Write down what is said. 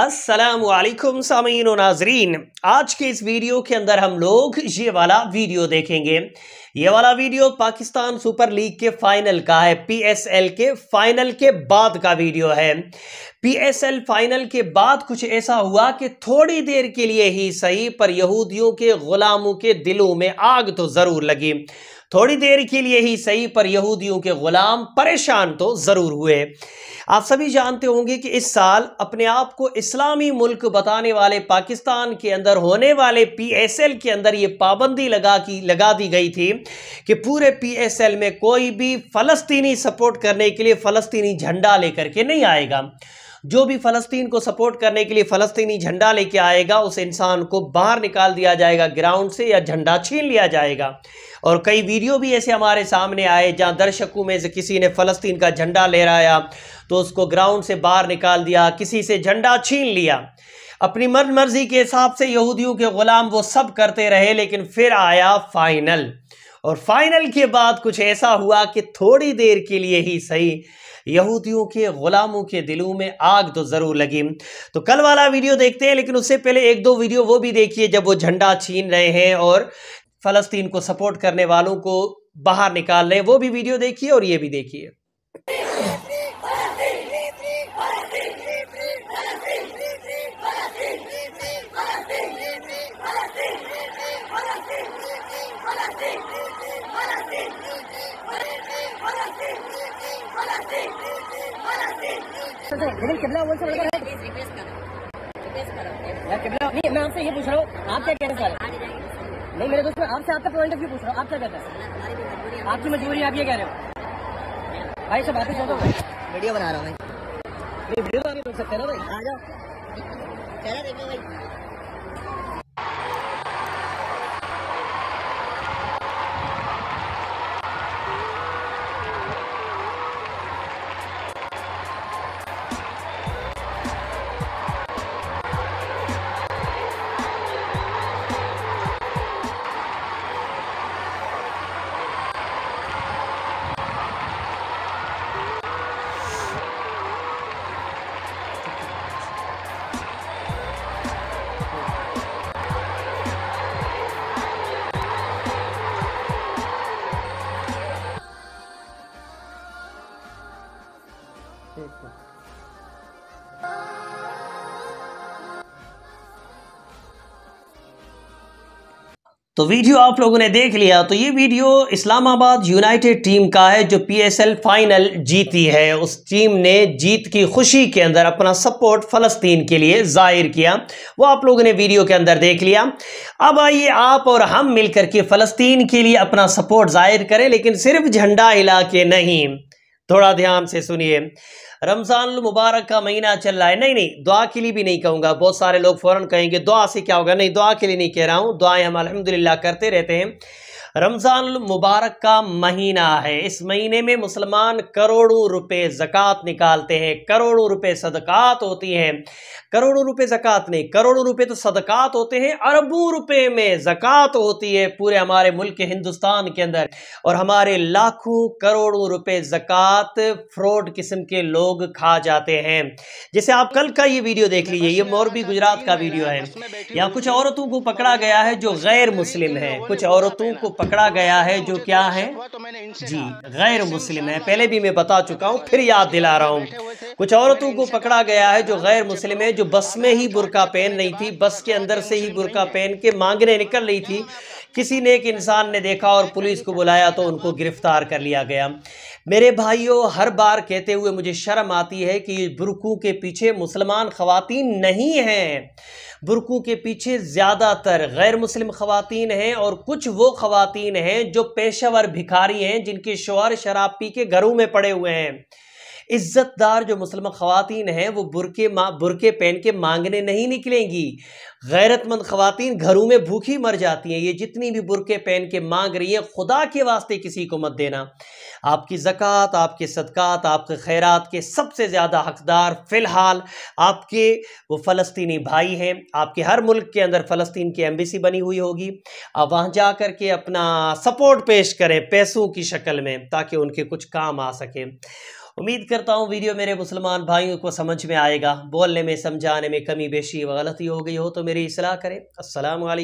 असलकुम सामीन नाजरीन आज के इस वीडियो के अंदर हम लोग ये वाला वीडियो देखेंगे ये वाला वीडियो पाकिस्तान सुपर लीग के फाइनल का है पीएसएल के फाइनल के बाद का वीडियो है पीएसएल फाइनल के बाद कुछ ऐसा हुआ कि थोड़ी देर के लिए ही सही पर यहूदियों के गुलामों के दिलों में आग तो ज़रूर लगी थोड़ी देर के लिए ही सही पर यहूदियों के गुलाम परेशान तो ज़रूर हुए आप सभी जानते होंगे कि इस साल अपने आप को इस्लामी मुल्क बताने वाले पाकिस्तान के अंदर होने वाले पीएसएल के अंदर ये पाबंदी लगा की लगा दी गई थी कि पूरे पीएसएल में कोई भी फ़लस्तीनी सपोर्ट करने के लिए फ़लस्तीनी झंडा लेकर के नहीं आएगा जो भी फ़लस्तीन को सपोर्ट करने के लिए फ़लस्तीनी झंडा लेके आएगा उस इंसान को बाहर निकाल दिया जाएगा ग्राउंड से या झंडा छीन लिया जाएगा और कई वीडियो भी ऐसे हमारे सामने आए जहां दर्शकों में से किसी ने फ़लस्तीन का झंडा लहराया तो उसको ग्राउंड से बाहर निकाल दिया किसी से झंडा छीन लिया अपनी मन मर्जी के हिसाब से यहूदियों के ग़ुलाम वो सब करते रहे लेकिन फिर आया फाइनल और फाइनल के बाद कुछ ऐसा हुआ कि थोड़ी देर के लिए ही सही यहूदियों के ग़ुलामों के दिलों में आग तो ज़रूर लगी तो कल वाला वीडियो देखते हैं लेकिन उससे पहले एक दो वीडियो वो भी देखिए जब वो झंडा छीन रहे हैं और फ़लस्तीन को सपोर्ट करने वालों को बाहर निकाल रहे हैं वो भी वीडियो देखिए और ये भी देखिए लेकिन कितना बोल सकते कितना नहीं मैं आपसे ये पूछ रहा हूँ आप क्या कह रहे हैं नहीं मेरे दोस्त आपसे आपका पॉइंट ऑफ व्यू पूछ रहा हूँ आप क्या कहते हैं आपकी मजबूरी आप ये कह रहे हो भाई सब वापस चलो वीडियो बना रहा हूँ भाई वीडियो तो आप सकते ना भाई आ जाओ चला देखो भाई देखो तो वीडियो आप लोगों ने देख लिया तो ये वीडियो इस्लामाबाद यूनाइटेड टीम का है जो पीएसएल फाइनल जीती है उस टीम ने जीत की खुशी के अंदर अपना सपोर्ट फ़लस्तीन के लिए जाहिर किया वो आप लोगों ने वीडियो के अंदर देख लिया अब आइए आप और हम मिलकर के फ़लस्तीन के लिए अपना सपोर्ट जाहिर करें लेकिन सिर्फ झंडा हिला के नहीं थोड़ा ध्यान से सुनिए रमज़ान मुबारक का महीना चल रहा है नहीं नहीं दुआ के लिए भी नहीं कहूँगा बहुत सारे लोग फ़ौरन कहेंगे दुआ से क्या होगा नहीं दुआ के लिए नहीं कह रहा हूँ दुआएं हम अलहमदिल्ला करते रहते हैं रमज़ान मुबारक का महीना है इस महीने में मुसलमान करोड़ों रुपए ज़क़़त निकालते हैं करोड़ों रुपए सदक़ात होती हैं करोड़ों रुपए ज़क़़त नहीं करोड़ों रुपए तो सदक़ात होते हैं अरबों रुपए में ज़क़़त होती है पूरे हमारे मुल्क हिंदुस्तान के अंदर और हमारे लाखों करोड़ों रुपए ज़क़़त फ्रॉड किस्म के लोग खा जाते हैं जैसे आप कल का ये वीडियो देख लीजिए ये मोरबी गुजरात का वीडियो है यहाँ कुछ औरतों को पकड़ा गया है जो गैर मुस्लिम है कुछ औरतों को पकड़ा गया है जो क्या है जी गैर मुस्लिम है पहले भी मैं बता चुका हूँ फिर याद दिला रहा हूँ कुछ औरतों को पकड़ा गया है जो गैर मुस्लिम है जो बस में ही बुरका पहन रही थी बस के अंदर से ही बुरका पहन के मांगने निकल रही थी किसी ने एक इंसान ने देखा और पुलिस को बुलाया तो उनको गिरफ्तार कर लिया गया मेरे भाइयों हर बार कहते हुए मुझे शर्म आती है कि बुरकू के पीछे मुसलमान खवतिन नहीं हैं बुरकू के पीछे ज़्यादातर गैर मुस्लिम खवतिन हैं और कुछ वो खवतिन हैं जो पेशेवर भिखारी हैं जिनके शोहर शराब पी के घरों में पड़े हुए हैं इज़्ज़तदार जो मुसलमान ख़वातीन हैं वो बुरके माँ बुरके पहन के मांगने नहीं निकलेंगी गैरतमंद ख़वातीन घरों में भूखी मर जाती हैं ये जितनी भी बुरके पहन के मांग रही हैं खुदा के वास्ते किसी को मत देना आपकी ज़क़़त आपके सदक़ात आपके खैरात के सबसे ज़्यादा हकदार फ़िलहाल आपके वो फ़लस्तीनी भाई हैं आपके हर मुल्क के अंदर फ़लस्तीन की एम्बेसी बनी हुई होगी आप वहाँ जा कर के अपना सपोर्ट पेश करें पैसों की शक्ल में ताकि उनके कुछ काम आ सकें उम्मीद करता हूँ वीडियो मेरे मुसलमान भाइयों को समझ में आएगा बोलने में समझाने में कमी बेशी व गलती हो गई हो तो मेरी इसलाह करें असल